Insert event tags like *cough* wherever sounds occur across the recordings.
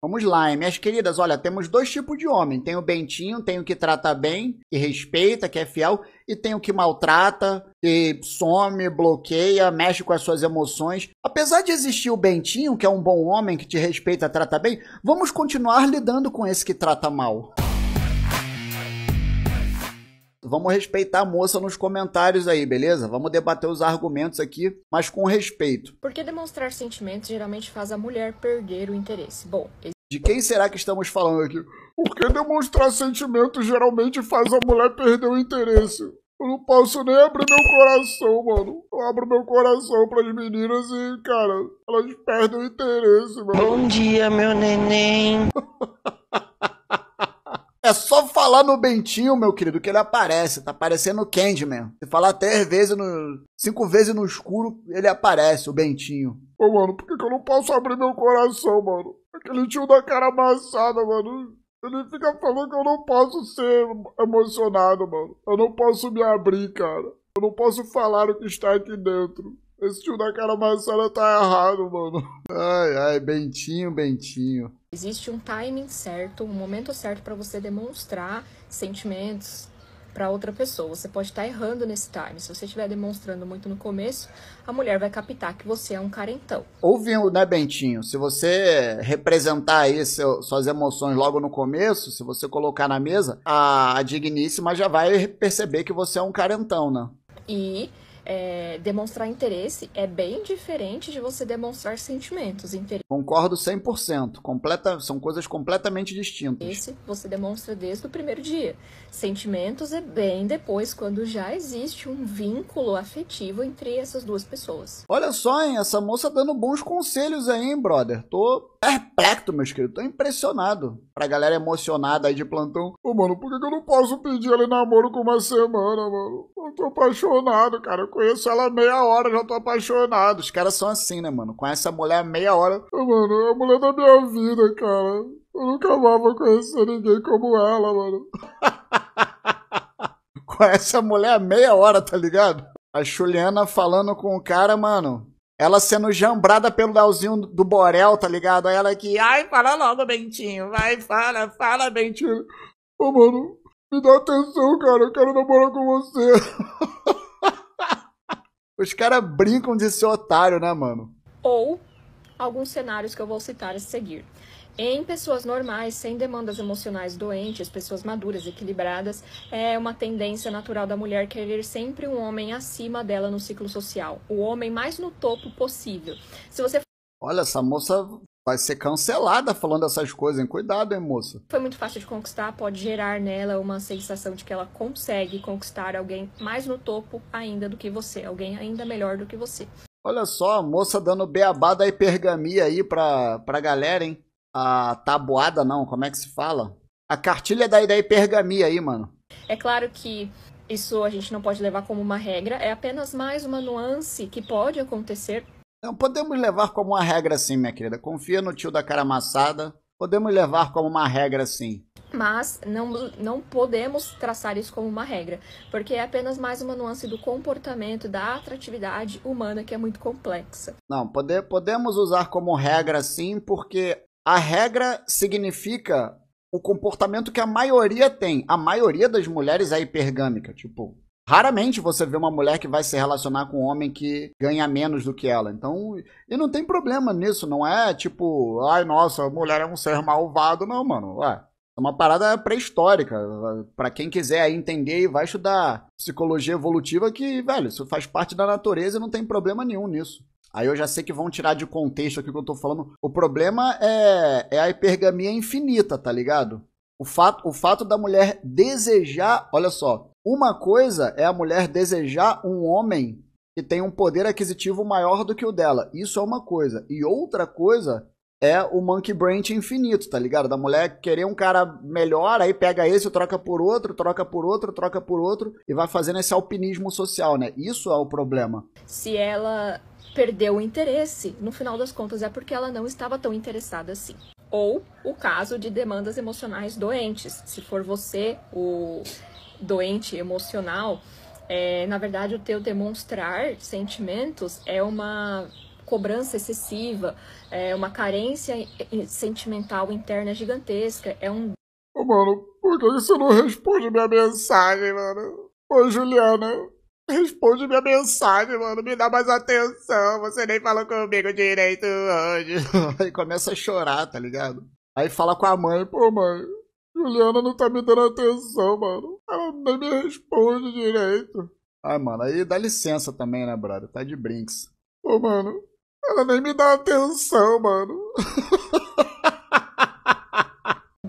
Vamos lá, hein? minhas queridas. Olha, temos dois tipos de homem. Tem o bentinho, tem o que trata bem, que respeita, que é fiel, e tem o que maltrata, que some, bloqueia, mexe com as suas emoções. Apesar de existir o bentinho, que é um bom homem, que te respeita, trata bem, vamos continuar lidando com esse que trata mal. Vamos respeitar a moça nos comentários aí, beleza? Vamos debater os argumentos aqui, mas com respeito. Porque demonstrar sentimentos geralmente faz a mulher perder o interesse. Bom, de quem será que estamos falando aqui? Porque demonstrar sentimentos geralmente faz a mulher perder o interesse. Eu não posso nem abrir meu coração, mano. Eu abro meu coração pras meninas e, cara, elas perdem o interesse, mano. Bom dia, meu neném. *laughs* É só falar no Bentinho, meu querido, que ele aparece. Tá aparecendo o Candyman. Se falar três vezes no. cinco vezes no escuro, ele aparece, o Bentinho. Ô, mano, por que, que eu não posso abrir meu coração, mano? Aquele tio da cara amassada, mano. Ele fica falando que eu não posso ser emocionado, mano. Eu não posso me abrir, cara. Eu não posso falar o que está aqui dentro. Esse tio da cara amassada tá errado, mano. Ai, ai, Bentinho, Bentinho. Existe um timing certo, um momento certo para você demonstrar sentimentos para outra pessoa. Você pode estar tá errando nesse time. Se você estiver demonstrando muito no começo, a mulher vai captar que você é um carentão. Ouviu, né, Bentinho? Se você representar aí seu, suas emoções logo no começo, se você colocar na mesa, a, a digníssima já vai perceber que você é um carentão, né? E é, demonstrar interesse é bem diferente de você demonstrar sentimentos. Interesse. Concordo 100%. Completa, são coisas completamente distintas. Esse você demonstra desde o primeiro dia. Sentimentos é bem depois, quando já existe um vínculo afetivo entre essas duas pessoas. Olha só, hein? Essa moça dando bons conselhos aí, hein, brother? Tô perplexo, meu querido. Tô impressionado. Pra galera emocionada aí de plantão. Ô, oh, mano, por que eu não posso pedir ele namoro com uma semana, mano? Eu tô apaixonado, cara conheço ela meia hora, já tô apaixonado. Os caras são assim, né, mano? Conhece a mulher meia hora. mano, é a mulher da minha vida, cara. Eu nunca mais vou conhecer ninguém como ela, mano. *laughs* Conhece a mulher meia hora, tá ligado? A Juliana falando com o cara, mano. Ela sendo jambrada pelo Leozinho do Borel, tá ligado? Aí ela aqui, ai, fala logo, Bentinho. Vai, fala, fala, Bentinho. Ô, mano, me dá atenção, cara. Eu quero namorar com você. *laughs* Os caras brincam de ser otário, né, mano? Ou alguns cenários que eu vou citar a seguir. Em pessoas normais, sem demandas emocionais doentes, pessoas maduras, equilibradas, é uma tendência natural da mulher querer sempre um homem acima dela no ciclo social. O homem mais no topo possível. Se você. Olha, essa moça vai ser cancelada falando essas coisas, hein? Cuidado, hein, moça. Foi muito fácil de conquistar, pode gerar nela uma sensação de que ela consegue conquistar alguém mais no topo ainda do que você, alguém ainda melhor do que você. Olha só, a moça dando beabá da hipergamia aí pra, pra galera, hein? A tabuada não, como é que se fala? A cartilha da, da hipergamia aí, mano. É claro que isso a gente não pode levar como uma regra, é apenas mais uma nuance que pode acontecer então podemos levar como uma regra assim, minha querida. Confia no tio da cara amassada. Podemos levar como uma regra assim. Mas não, não podemos traçar isso como uma regra, porque é apenas mais uma nuance do comportamento, da atratividade humana que é muito complexa. Não, pode, podemos usar como regra sim, porque a regra significa o comportamento que a maioria tem. A maioria das mulheres é hipergâmica. Tipo, Raramente você vê uma mulher que vai se relacionar com um homem que ganha menos do que ela. Então, e não tem problema nisso, não é tipo, ai nossa, a mulher é um ser malvado, não, mano. Ué, é uma parada pré-histórica. Para quem quiser entender e vai estudar psicologia evolutiva, que, velho, isso faz parte da natureza e não tem problema nenhum nisso. Aí eu já sei que vão tirar de contexto aqui o que eu tô falando. O problema é, é a hipergamia infinita, tá ligado? O fato, o fato da mulher desejar, olha só, uma coisa é a mulher desejar um homem que tem um poder aquisitivo maior do que o dela. Isso é uma coisa. E outra coisa é o monkey brain infinito, tá ligado? Da mulher querer um cara melhor, aí pega esse, troca por outro, troca por outro, troca por outro e vai fazendo esse alpinismo social, né? Isso é o problema. Se ela perdeu o interesse, no final das contas é porque ela não estava tão interessada assim ou o caso de demandas emocionais doentes. Se for você o doente emocional, é, na verdade o teu demonstrar sentimentos é uma cobrança excessiva, é uma carência sentimental interna gigantesca, é um... Ô, mano, por que você não responde minha mensagem, mano? Ô, Juliana, Responde minha mensagem, mano. Me dá mais atenção. Você nem falou comigo direito hoje. *laughs* Aí começa a chorar, tá ligado? Aí fala com a mãe, pô, mãe, Juliana não tá me dando atenção, mano. Ela nem me responde direito. Ah, mano, aí dá licença também, né, brother? Tá de brinks. Pô, mano, ela nem me dá atenção, mano. *laughs*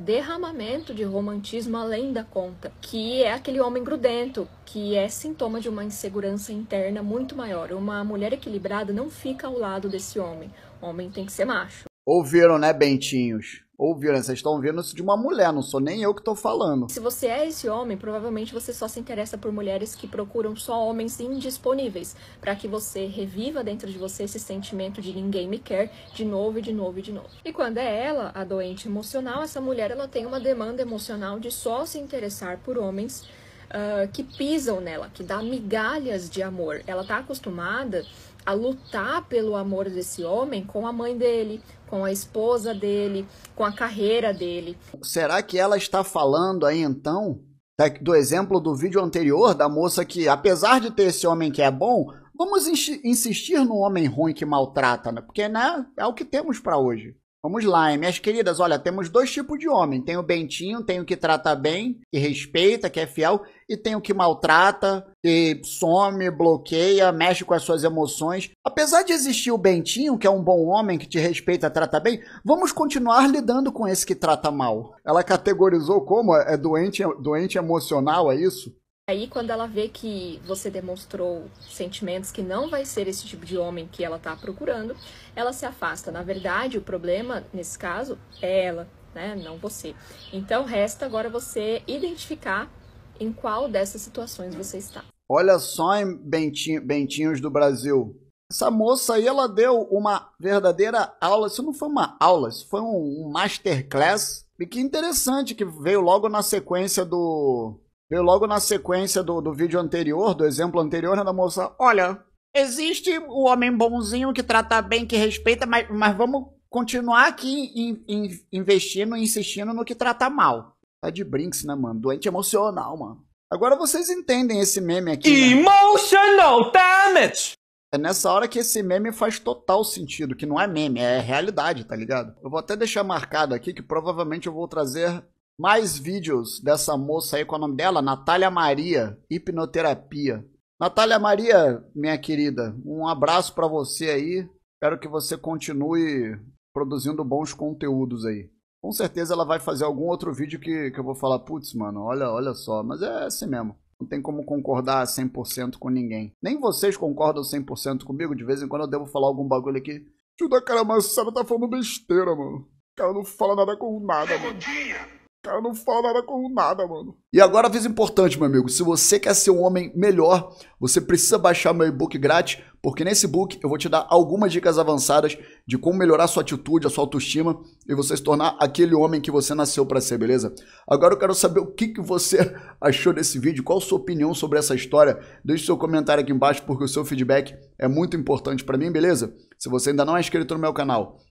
derramamento de romantismo além da conta, que é aquele homem grudento, que é sintoma de uma insegurança interna muito maior. Uma mulher equilibrada não fica ao lado desse homem. O homem tem que ser macho. Ouviram, né, Bentinhos? ou violência. Vocês estão vendo isso de uma mulher, não sou nem eu que estou falando. Se você é esse homem, provavelmente você só se interessa por mulheres que procuram só homens indisponíveis, para que você reviva dentro de você esse sentimento de ninguém me quer, de novo e de novo e de novo. E quando é ela, a doente emocional, essa mulher ela tem uma demanda emocional de só se interessar por homens uh, que pisam nela, que dá migalhas de amor. Ela está acostumada a lutar pelo amor desse homem com a mãe dele, com a esposa dele, com a carreira dele. Será que ela está falando aí então do exemplo do vídeo anterior da moça que, apesar de ter esse homem que é bom, vamos insistir no homem ruim que maltrata, né? Porque né, é o que temos para hoje. Vamos lá, hein? minhas queridas. Olha, temos dois tipos de homem. Tem o bentinho, tem o que trata bem, que respeita, que é fiel, e tem o que maltrata, e some, bloqueia, mexe com as suas emoções. Apesar de existir o bentinho, que é um bom homem, que te respeita, trata bem, vamos continuar lidando com esse que trata mal. Ela categorizou como? É doente, doente emocional, é isso? aí, quando ela vê que você demonstrou sentimentos que não vai ser esse tipo de homem que ela está procurando, ela se afasta. Na verdade, o problema, nesse caso, é ela, né? Não você. Então, resta agora você identificar em qual dessas situações você está. Olha só, hein, Bentinho, Bentinhos do Brasil. Essa moça aí, ela deu uma verdadeira aula. Isso não foi uma aula, isso foi um, um masterclass. E que interessante que veio logo na sequência do Veio logo na sequência do, do vídeo anterior, do exemplo anterior, né, da moça. Olha, existe o homem bonzinho que trata bem, que respeita, mas, mas vamos continuar aqui in, in, investindo e insistindo no que trata mal. Tá de brinks, né, mano? Doente emocional, mano. Agora vocês entendem esse meme aqui. Né? Emotional damage! É nessa hora que esse meme faz total sentido, que não é meme, é realidade, tá ligado? Eu vou até deixar marcado aqui que provavelmente eu vou trazer mais vídeos dessa moça aí, com é o nome dela? Natália Maria, hipnoterapia. Natália Maria, minha querida, um abraço para você aí. Espero que você continue produzindo bons conteúdos aí. Com certeza ela vai fazer algum outro vídeo que, que eu vou falar, putz, mano, olha, olha só, mas é assim mesmo. Não tem como concordar 100% com ninguém. Nem vocês concordam 100% comigo, de vez em quando eu devo falar algum bagulho aqui. Tio da cara maçada tá falando besteira, mano. O cara não fala nada com nada, mano. Dia. Cara, não falo nada com nada, mano. E agora, aviso importante, meu amigo. Se você quer ser um homem melhor, você precisa baixar meu e-book grátis, porque nesse book eu vou te dar algumas dicas avançadas de como melhorar sua atitude, a sua autoestima e você se tornar aquele homem que você nasceu para ser, beleza? Agora eu quero saber o que, que você *laughs* achou desse vídeo, qual a sua opinião sobre essa história. Deixe seu comentário aqui embaixo, porque o seu feedback é muito importante para mim, beleza? Se você ainda não é inscrito no meu canal,